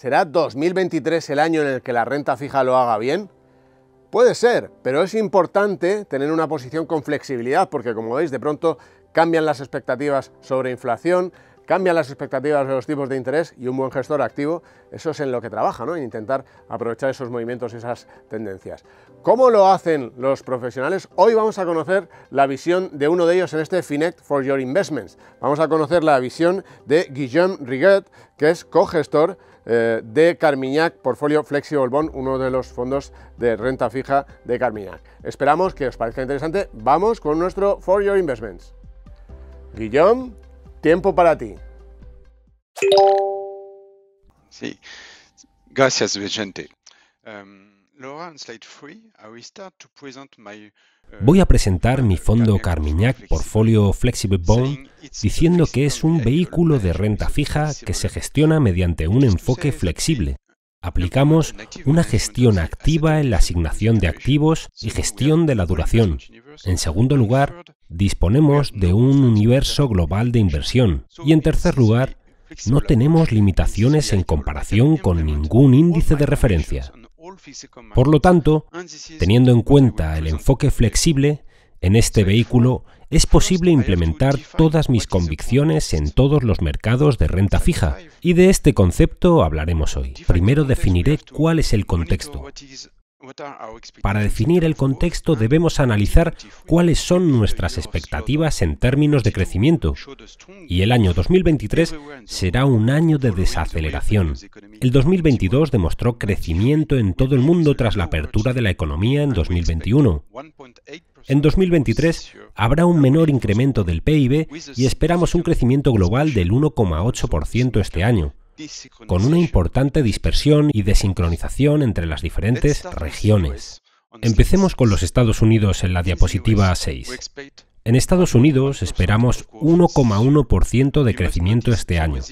¿Será 2023 el año en el que la renta fija lo haga bien? Puede ser, pero es importante tener una posición con flexibilidad porque como veis de pronto cambian las expectativas sobre inflación, cambian las expectativas de los tipos de interés y un buen gestor activo, eso es en lo que trabaja, ¿no? En intentar aprovechar esos movimientos y esas tendencias. ¿Cómo lo hacen los profesionales? Hoy vamos a conocer la visión de uno de ellos en este finet for Your Investments. Vamos a conocer la visión de Guillaume Riguet, que es co-gestor co-gestor. Eh, de Carmiñac, Portfolio Flexi Bond, uno de los fondos de renta fija de Carmiñac. Esperamos que os parezca interesante. Vamos con nuestro For Your Investments. Guillón, tiempo para ti. Sí, gracias Vicente. Em, eh, Voy a presentar mi eh, fondo Carmignac Portfolio Flexible Bond diciendo que es un vehículo de renta fija que se gestiona mediante un enfoque flexible. Aplicamos una gestión activa en la asignación de activos y gestión de la duración. En segundo lugar, disponemos de un universo global de inversión. Y en tercer lugar, no tenemos limitaciones en comparación con ningún índice de referencia. Por lo tanto, teniendo en cuenta el enfoque flexible, en este vehículo es pues, posible implementar todas mis convicciones en todos los mercados de renta fija, y de este concepto hablaremos hoy. Primero definiré cuál es el contexto. Para definir el contexto debemos analizar cuáles son nuestras expectativas en términos de crecimiento. Y el año 2023 será un año de desaceleración. El 2022 demostró crecimiento en todo el mundo tras la apertura de la economía en 2021. En 2023 habrá un menor incremento del PIB y esperamos un crecimiento global del 1,8% este año con una importante dispersión y desincronización entre las diferentes regiones. Empecemos con los Estados Unidos en la diapositiva 6. En Estados Unidos esperamos 1,1% de crecimiento este año.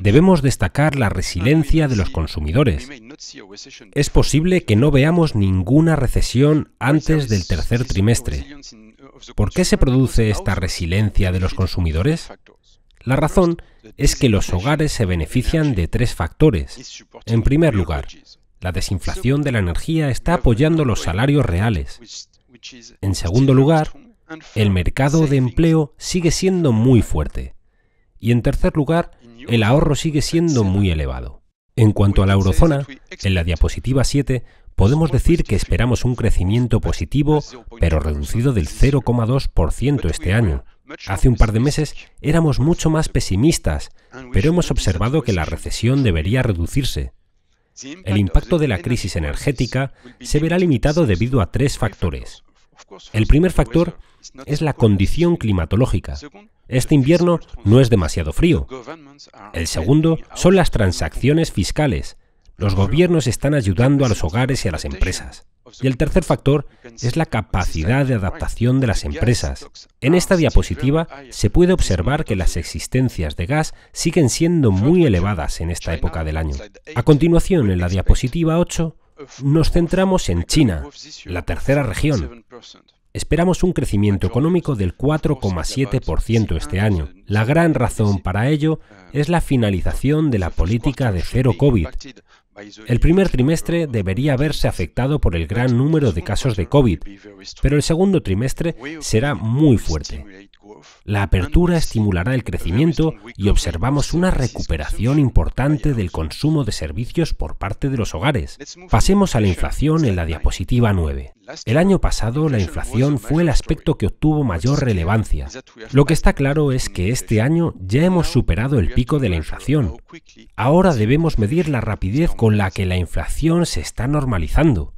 Debemos destacar la resiliencia de los consumidores. Es posible que no veamos ninguna recesión antes del tercer trimestre. Uh, ¿Por qué se produce esta resiliencia de los consumidores? La razón es que los hogares se benefician de tres factores. En primer lugar, la desinflación de la energía está apoyando los salarios reales. En segundo lugar, el mercado de empleo sigue siendo muy fuerte. Y en tercer lugar, el ahorro sigue siendo muy elevado. En cuanto a la eurozona, en la diapositiva 7 podemos decir que esperamos un crecimiento positivo, pero reducido del 0,2% este año, Hace un par de meses éramos mucho más pesimistas, pero hemos observado que la recesión debería reducirse. El impacto de la crisis energética se verá limitado debido a tres factores. El primer factor es la condición climatológica. Este invierno no es demasiado frío. El segundo son las transacciones fiscales. Los gobiernos están ayudando a los hogares y a las empresas. Pues y el tercer factor es la capacidad de adaptación de las empresas. Ah, en esta diapositiva se puede observar que las existencias de gas siguen siendo muy elevadas en esta época del año. A continuación, en la diapositiva 8, nos centramos en China, la tercera región. Esperamos un crecimiento económico del 4,7% este año. La gran razón para ello uh, es la finalización de la política de cero COVID, el primer trimestre debería haberse afectado por el gran número de casos de COVID, pero el segundo trimestre será muy fuerte. La apertura estimulará el crecimiento y observamos una recuperación importante del consumo de servicios por parte de los hogares. Pasemos a la inflación en la diapositiva 9. El año pasado la inflación fue el aspecto que obtuvo mayor relevancia. Lo que está claro es que este año ya hemos superado el pico de la inflación. Ahora debemos medir la rapidez con la que la inflación se está normalizando.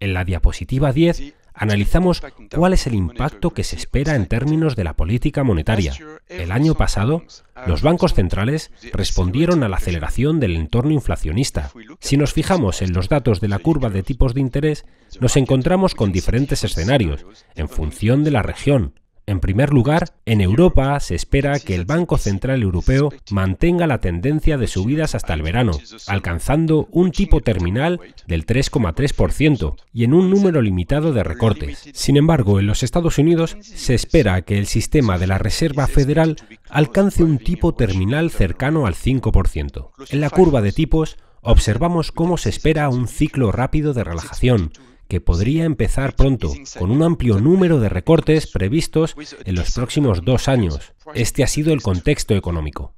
En la diapositiva 10 analizamos este cuál es el impacto que se espera en términos de la política monetaria. El año pasado, los bancos centrales respondieron a la aceleración del entorno inflacionista. Si nos fijamos en los datos de la curva de tipos de interés, nos encontramos con diferentes escenarios, en función de la región, en primer lugar, en Europa se espera que el Banco Central Europeo mantenga la tendencia de subidas hasta el verano, alcanzando un tipo terminal del 3,3% y en un número limitado de recortes. Sin embargo, en los Estados Unidos se espera que el sistema de la Reserva Federal alcance un tipo terminal cercano al 5%. En la curva de tipos, observamos cómo se espera un ciclo rápido de relajación que podría empezar pronto, con un amplio número de recortes previstos en los próximos dos años. Este ha sido el contexto económico.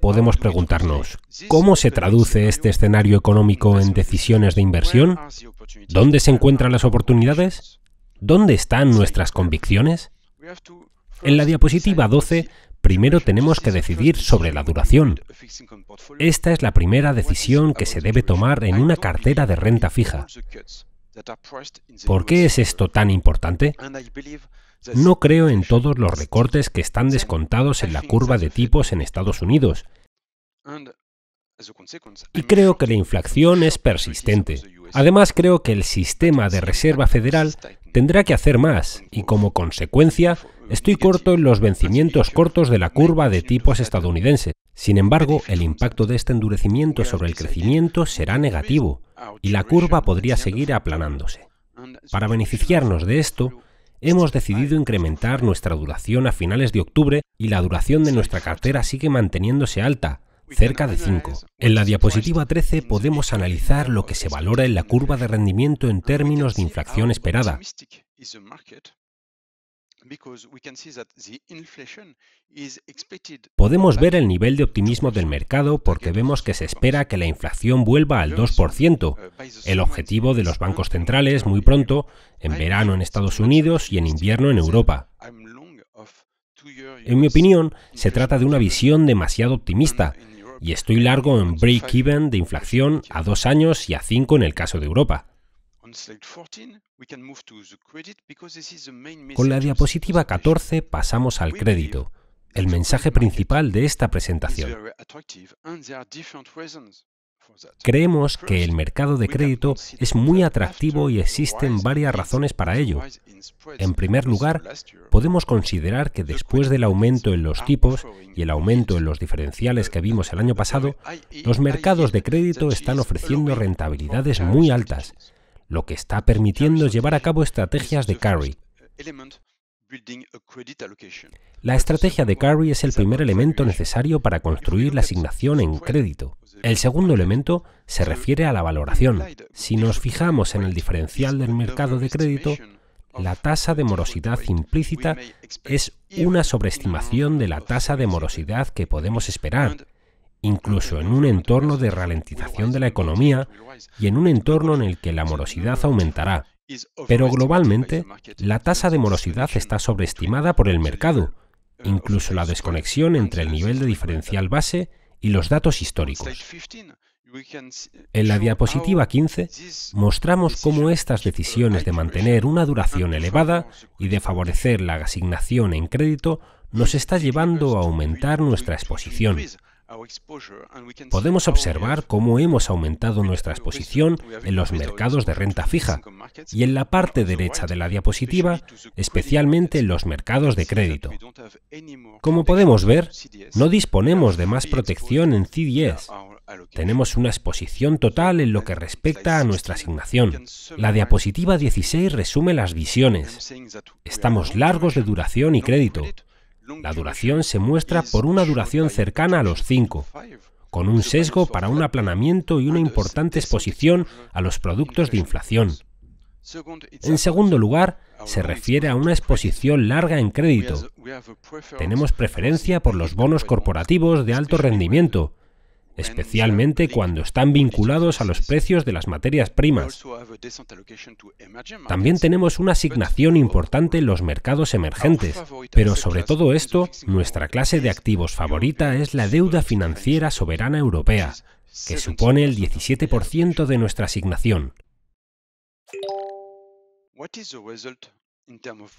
Podemos preguntarnos, ¿cómo se traduce este escenario económico en decisiones de inversión? ¿Dónde se encuentran las oportunidades? ¿Dónde están nuestras convicciones? En la diapositiva 12 primero tenemos que decidir sobre la duración. Esta es la primera decisión que se debe tomar en una cartera de renta fija. ¿Por qué es esto tan importante? No creo en todos los recortes que están descontados en la curva de tipos en Estados Unidos. Y creo que la inflación es persistente. Además, creo que el sistema de Reserva Federal tendrá que hacer más y como consecuencia estoy corto en los vencimientos cortos de la curva de tipos estadounidenses. Sin embargo, el impacto de este endurecimiento sobre el crecimiento será negativo y la curva podría seguir aplanándose. Para beneficiarnos de esto, hemos decidido incrementar nuestra duración a finales de octubre y la duración de nuestra cartera sigue manteniéndose alta, cerca de 5. En la diapositiva 13 podemos analizar lo que se valora en la curva de rendimiento en términos de inflación esperada. Podemos ver el nivel de optimismo del mercado porque vemos que se espera que la inflación vuelva al 2%, el objetivo de los bancos centrales muy pronto, en verano en Estados Unidos y en invierno en Europa. En mi opinión, se trata de una visión demasiado optimista y estoy largo en break-even de inflación a dos años y a cinco en el caso de Europa. Con la diapositiva 14 pasamos al crédito, el mensaje principal de esta presentación. Creemos que el mercado de crédito es muy atractivo y existen varias razones para ello. En primer lugar, podemos considerar que después del aumento en los tipos y el aumento en los diferenciales que vimos el año pasado, los mercados de crédito están ofreciendo rentabilidades muy altas, lo que está permitiendo llevar a cabo estrategias de carry. La estrategia de carry es el primer elemento necesario para construir la asignación en crédito. El segundo elemento se refiere a la valoración. Si nos fijamos en el diferencial del mercado de crédito, la tasa de morosidad implícita es una sobreestimación de la tasa de morosidad que podemos esperar, incluso en un entorno de ralentización de la economía y en un entorno en el que la morosidad aumentará. Pero globalmente, la tasa de morosidad está sobreestimada por el mercado, incluso la desconexión entre el nivel de diferencial base y los datos históricos. Uh, en la diapositiva 15 mostramos cómo estas decisiones de mantener una duración elevada y de favorecer la asignación en crédito nos está llevando a aumentar nuestra exposición, Podemos observar cómo hemos aumentado nuestra exposición en los mercados de renta fija y en la parte derecha de la diapositiva, especialmente en los mercados de crédito. Como podemos ver, no disponemos de más protección en CDS. Tenemos una exposición total en lo que respecta a nuestra asignación. La diapositiva 16 resume las visiones. Estamos largos de duración y crédito, la duración se muestra por una duración cercana a los 5, con un sesgo para un aplanamiento y una importante exposición a los productos de inflación. En segundo lugar, se refiere a una exposición larga en crédito. Tenemos preferencia por los bonos corporativos de alto rendimiento, especialmente cuando están vinculados a los precios de las materias primas. También tenemos una asignación importante en los mercados emergentes, pero sobre todo esto, nuestra clase de activos favorita es la deuda financiera soberana europea, que supone el 17% de nuestra asignación.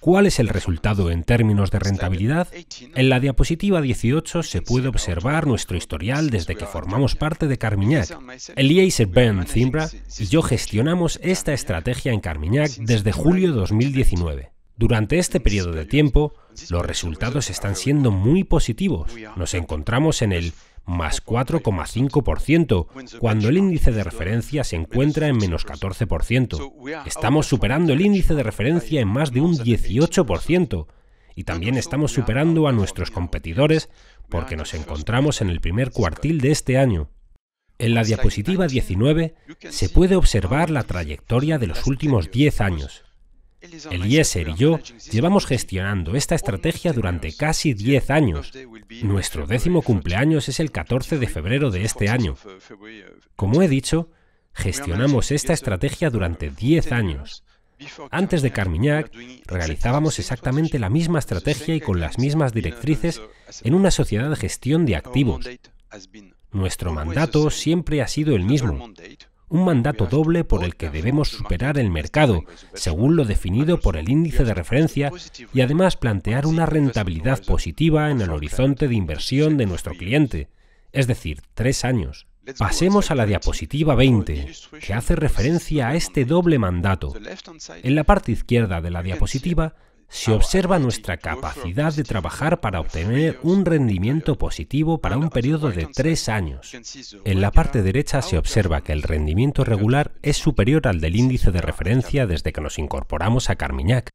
¿Cuál es el resultado en términos de rentabilidad? En la diapositiva 18 se puede observar nuestro historial desde que formamos parte de Carmiñac. Eliezer Ben Zimbra y yo gestionamos esta estrategia en Carmiñac desde julio 2019. Durante este periodo de tiempo, los resultados están siendo muy positivos. Nos encontramos en el más 4,5%, cuando el índice de referencia se encuentra en menos 14%. Estamos superando el índice de referencia en más de un 18%. Y también estamos superando a nuestros competidores porque nos encontramos en el primer cuartil de este año. En la diapositiva 19 se puede observar la trayectoria de los últimos 10 años. Ieser y yo llevamos gestionando esta estrategia durante casi 10 años. Nuestro décimo cumpleaños es el 14 de febrero de este año. Como he dicho, gestionamos esta estrategia durante 10 años. Antes de Carmiñac, realizábamos exactamente la misma estrategia y con las mismas directrices en una sociedad de gestión de activos. Nuestro mandato siempre ha sido el mismo, un mandato doble por el que debemos superar el mercado, según lo definido por el índice de referencia, y además plantear una rentabilidad positiva en el horizonte de inversión de nuestro cliente, es decir, tres años. Pasemos a la diapositiva 20, que hace referencia a este doble mandato. En la parte izquierda de la diapositiva se observa nuestra capacidad de trabajar para obtener un rendimiento positivo para un periodo de tres años. En la parte derecha se observa que el rendimiento regular es superior al del índice de referencia desde que nos incorporamos a Carmiñac.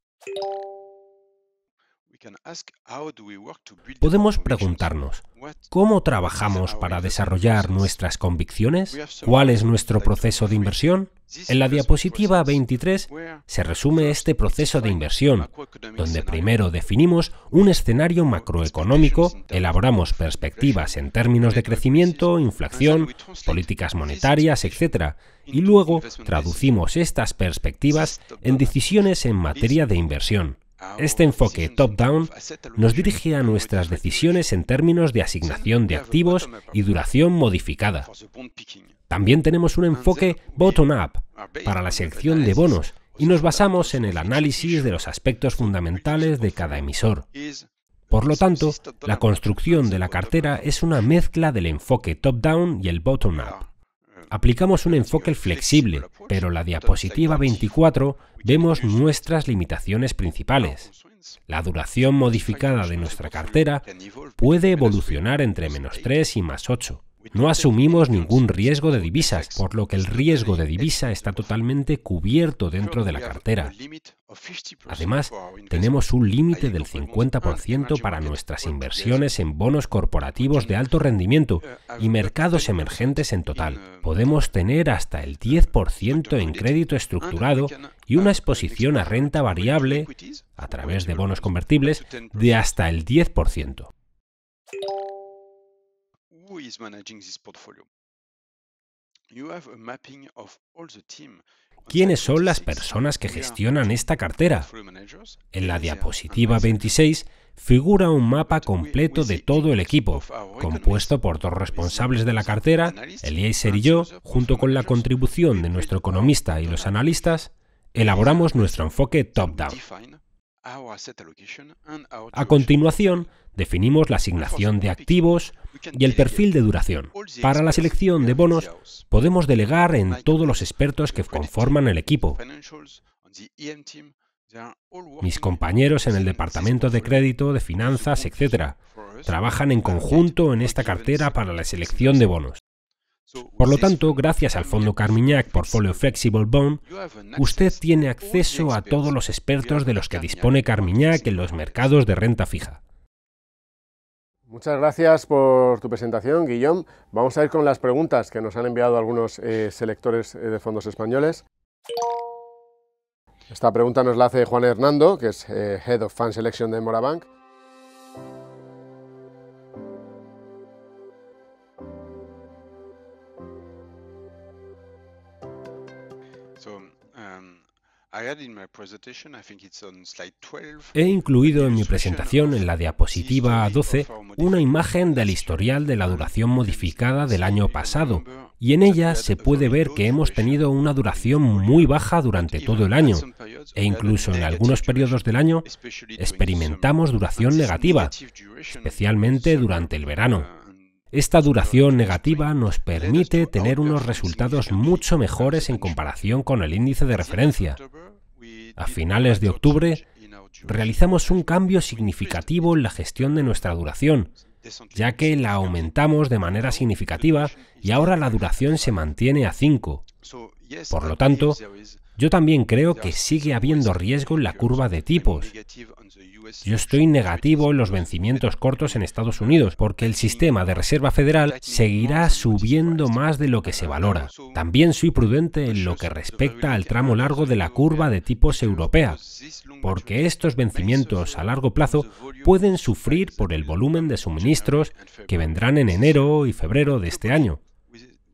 Podemos preguntarnos, ¿cómo trabajamos para desarrollar nuestras convicciones? ¿Cuál es nuestro proceso de inversión? En la diapositiva 23 se resume este proceso de inversión, donde primero definimos un escenario macroeconómico, elaboramos perspectivas en términos de crecimiento, inflación, políticas monetarias, etc., y luego traducimos estas perspectivas en decisiones en materia de inversión. Este enfoque top-down nos dirige a nuestras decisiones en términos de asignación de activos y duración modificada. También tenemos un enfoque bottom-up para la selección de bonos y nos basamos en el análisis de los aspectos fundamentales de cada emisor. Por lo tanto, la construcción de la cartera es una mezcla del enfoque top-down y el bottom-up aplicamos un enfoque flexible, pero la diapositiva 24 vemos nuestras limitaciones principales. La duración modificada de nuestra cartera puede evolucionar entre menos 3 y más 8 no asumimos ningún riesgo de divisas, por lo que el riesgo de divisa está totalmente cubierto dentro de la cartera. Además, tenemos un límite del 50% para nuestras inversiones en bonos corporativos de alto rendimiento y mercados emergentes en total. Podemos tener hasta el 10% en crédito estructurado y una exposición a renta variable, a través de bonos convertibles, de hasta el 10%. ¿Quiénes son las personas que gestionan esta cartera? En la diapositiva 26 figura un mapa completo de todo el equipo, compuesto por dos responsables de la cartera, Eliezer y yo, junto con la contribución de nuestro economista y los analistas, elaboramos nuestro enfoque top-down. A continuación, Definimos la asignación de activos y el perfil de duración. Para la selección de bonos e podemos delegar en todos los expertos que conforman el equipo. E Mis compañeros en el departamento de crédito, de finanzas, etc., trabajan en conjunto en esta cartera para la selección de bonos. Por lo tanto, gracias al fondo Carmiñac Portfolio Flexible Bond, usted tiene acceso a todos los expertos de los que dispone Carmiñac en los mercados de renta fija. Muchas gracias por tu presentación, Guillaume. Vamos a ir con las preguntas que nos han enviado algunos eh, selectores eh, de fondos españoles. Esta pregunta nos la hace Juan Hernando, que es eh, Head of Fund Selection de Morabank. So, um, He incluido en mi presentación, en la diapositiva 12, una imagen del historial de la duración modificada del año pasado, y en ella se puede ver que hemos tenido una duración muy baja durante todo el año, e incluso en algunos periodos del año experimentamos duración negativa, especialmente durante el verano. Esta duración negativa nos permite tener unos resultados mucho mejores en comparación con el índice de referencia, a finales de octubre, realizamos un cambio significativo en la gestión de nuestra duración, ya que la aumentamos de manera significativa y ahora la duración se mantiene a 5. Por lo tanto, yo también creo que sigue habiendo riesgo en la curva de tipos. Yo estoy negativo en los vencimientos cortos en Estados Unidos porque el sistema de Reserva Federal seguirá subiendo más de lo que se valora. También soy prudente en lo que respecta al tramo largo de la curva de tipos europea, porque estos vencimientos a largo plazo pueden sufrir por el volumen de suministros que vendrán en enero y febrero de este año.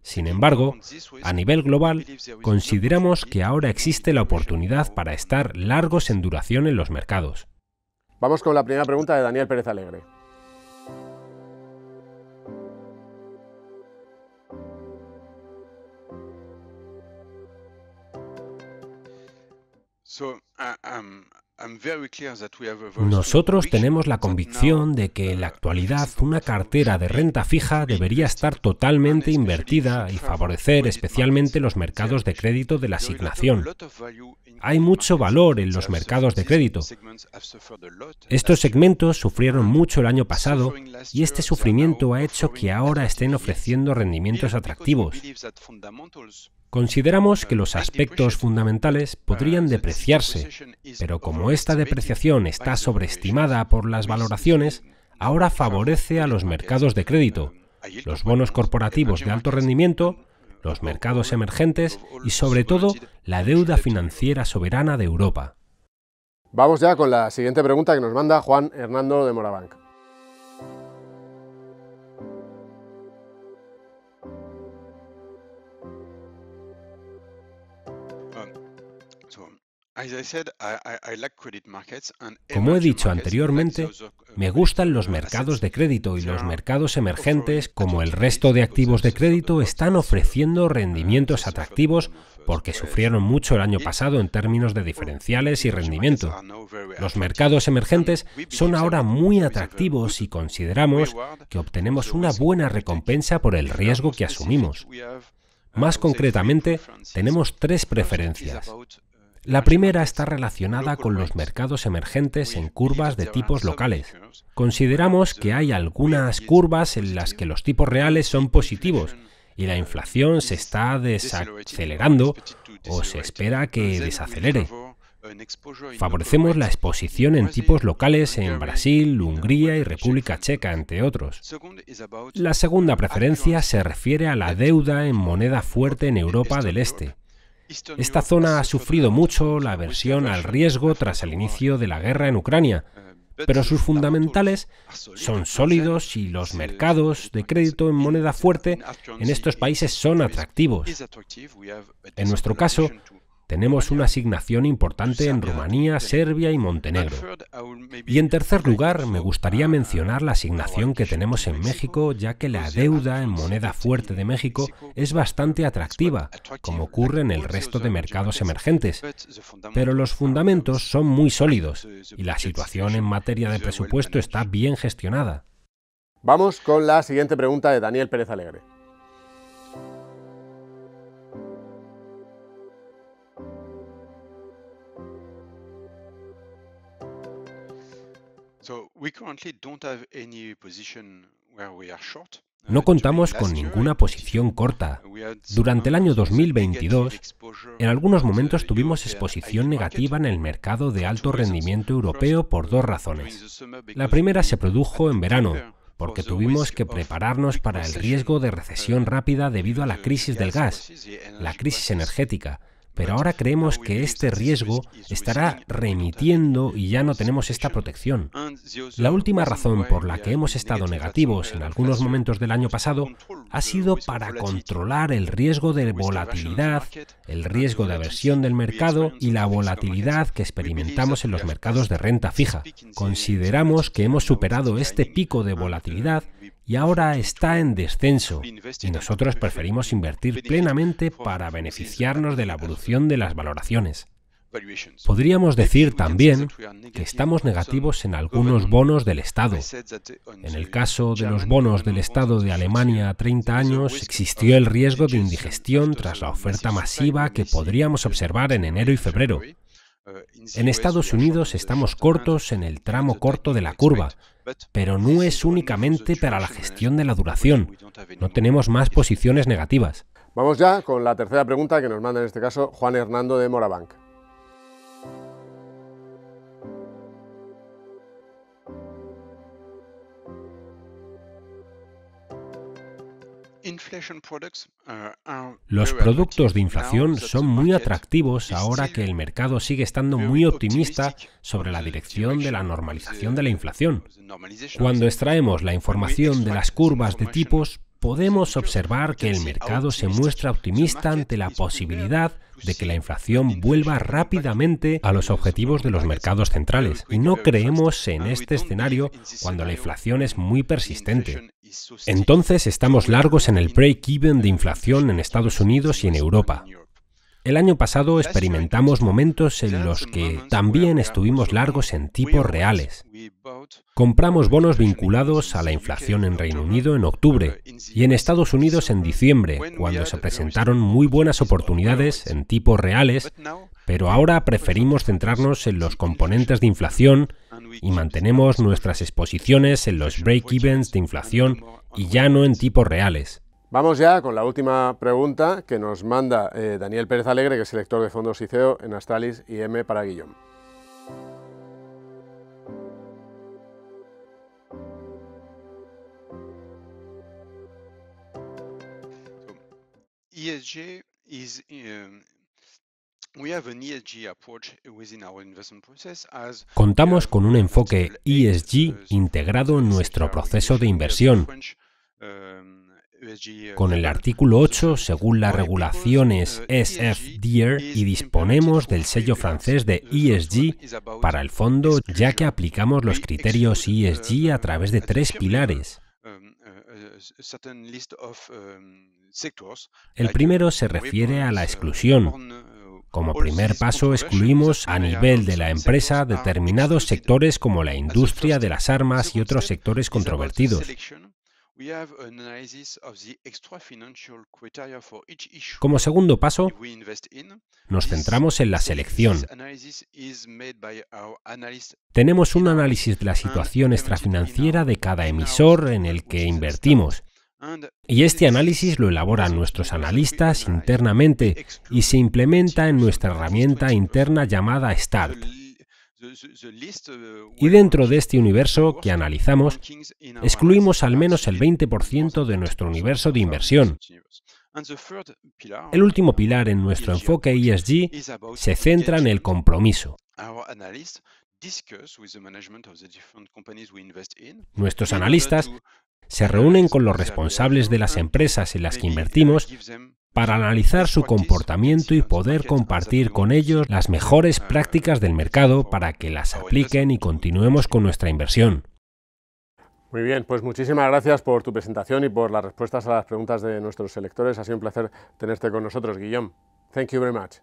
Sin embargo, a nivel global, consideramos que ahora existe la oportunidad para estar largos en duración en los mercados. Vamos con la primera pregunta de Daniel Pérez Alegre. Uh, um, nosotros tenemos la convicción de que uh, en la actualidad una cartera de renta fija debería estar totalmente invertida y favorecer especialmente los mercados de crédito de la asignación. Hay mucho valor en los mercados de crédito. Estos segmentos sufrieron mucho el año pasado y este sufrimiento ha hecho que ahora estén ofreciendo rendimientos atractivos. Consideramos que los aspectos fundamentales podrían depreciarse, pero como esta depreciación está sobreestimada por las valoraciones, ahora favorece a los mercados de crédito, los bonos corporativos de alto rendimiento, los mercados emergentes y sobre todo la deuda financiera soberana de Europa. Vamos ya con la siguiente pregunta que nos manda Juan Hernando de Morabank. Como he dicho anteriormente, uh, me gustan los mercados de crédito y los mercados emergentes, como el resto de activos de crédito, están ofreciendo rendimientos atractivos porque sufrieron mucho el año pasado en términos de diferenciales y rendimiento. Los mercados emergentes son ahora muy atractivos y consideramos que obtenemos una buena recompensa por el riesgo que asumimos. Más concretamente, tenemos tres preferencias. La primera está relacionada con los mercados emergentes en curvas de tipos locales. Consideramos que hay algunas curvas en las que los tipos reales son positivos y la inflación se está desacelerando o se espera que desacelere. Favorecemos la exposición en tipos locales en Brasil, Hungría y República Checa, entre otros. La segunda preferencia se refiere a la deuda en moneda fuerte en Europa del Este. Esta zona ha sufrido mucho la aversión al riesgo tras el inicio de la guerra en Ucrania, pero sus fundamentales son sólidos y los mercados de crédito en moneda fuerte en estos países son atractivos. En nuestro caso, tenemos una asignación importante en Rumanía, Serbia y Montenegro. Y en tercer lugar, me gustaría mencionar la asignación que tenemos en México, ya que la deuda en moneda fuerte de México es bastante atractiva, como ocurre en el resto de mercados emergentes. Pero los fundamentos son muy sólidos y la situación en materia de presupuesto está bien gestionada. Vamos con la siguiente pregunta de Daniel Pérez Alegre. No contamos con ninguna posición corta. Durante el año 2022, en algunos momentos tuvimos exposición negativa en el mercado de alto rendimiento europeo por dos razones. La primera se produjo en verano, porque tuvimos que prepararnos para el riesgo de recesión uh, rápida debido a la crisis del gas, la crisis energética, pero ahora creemos que este riesgo estará remitiendo y ya no tenemos esta protección. La última razón por la que hemos estado negativos en algunos momentos del año pasado ha sido para controlar el riesgo de volatilidad, el riesgo de aversión del mercado y la volatilidad que experimentamos en los mercados de renta fija. Consideramos que hemos superado este pico de volatilidad y ahora está en descenso y nosotros preferimos invertir plenamente para beneficiarnos de la evolución de las valoraciones. Podríamos decir también que estamos negativos en algunos bonos del Estado. En el caso de los bonos del Estado de Alemania a 30 años, existió el riesgo de indigestión tras la oferta masiva que podríamos observar en enero y febrero. En Estados Unidos estamos cortos en el tramo corto de la curva, pero no es únicamente para la gestión de la duración. No tenemos más posiciones negativas. Vamos ya con la tercera pregunta que nos manda en este caso Juan Hernando de Morabank. Los productos de inflación son muy atractivos ahora que el mercado sigue estando muy optimista sobre la dirección de la normalización de la inflación. Cuando extraemos la información de las curvas de tipos, podemos observar que el mercado se muestra optimista ante la posibilidad pues de que la inflación vuelva rápidamente a los objetivos de los mercados centrales. Y no creemos en este escenario cuando la inflación es muy persistente. Entonces estamos largos en el break-even de inflación en Estados Unidos y en Europa. El año pasado experimentamos momentos en los que también estuvimos largos en tipos reales. Compramos bonos vinculados a la inflación en Reino Unido en octubre y en Estados Unidos en diciembre, cuando se presentaron muy buenas oportunidades en tipos reales, pero ahora preferimos centrarnos en los componentes de inflación y mantenemos nuestras exposiciones en los break-evens de inflación y ya no en tipos reales. Vamos ya con la última pregunta que nos manda eh, Daniel Pérez Alegre, que es el lector de fondos ICEO en Astralis IM para Guillón. E um, e Contamos con un enfoque e ESG integrado en nuestro proceso de inversión. Um, con el artículo 8, según las regulaciones SFDR, y disponemos del sello francés de ESG para el fondo, ya que aplicamos los criterios ESG a través de tres pilares. El primero se refiere a la exclusión. Como primer paso, excluimos a nivel de la empresa determinados sectores como la industria de las armas y otros sectores controvertidos. Como segundo paso, nos centramos en la selección. Tenemos un análisis de la situación extrafinanciera de cada emisor en el que invertimos. Y este análisis lo elaboran nuestros analistas internamente y se implementa en nuestra herramienta interna llamada START. Y dentro de este universo que analizamos, excluimos al menos el 20% de nuestro universo de inversión. El último pilar en nuestro enfoque ESG se centra en el compromiso. Nuestros analistas se reúnen con los responsables de las empresas en las que invertimos para analizar su comportamiento y poder compartir con ellos las mejores prácticas del mercado para que las apliquen y continuemos con nuestra inversión. Muy bien, pues muchísimas gracias por tu presentación y por las respuestas a las preguntas de nuestros electores. Ha sido un placer tenerte con nosotros, Guillaume. Thank you very much.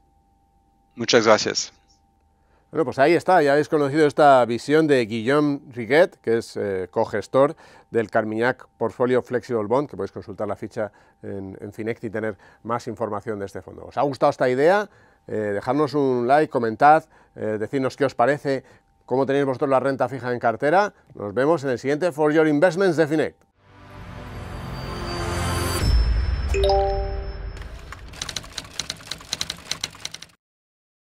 Muchas gracias. Bueno, pues ahí está, ya habéis conocido esta visión de Guillaume Riguet, que es eh, cogestor del Carmignac Portfolio Flexible Bond, que podéis consultar la ficha en, Finect y tener más información de este fondo. ¿Os ha gustado esta idea? Eh, dejadnos un like, comentad, eh, qué os parece, cómo tenéis vosotros la renta fija en cartera. Nos vemos en el siguiente For Your Investments de Finect.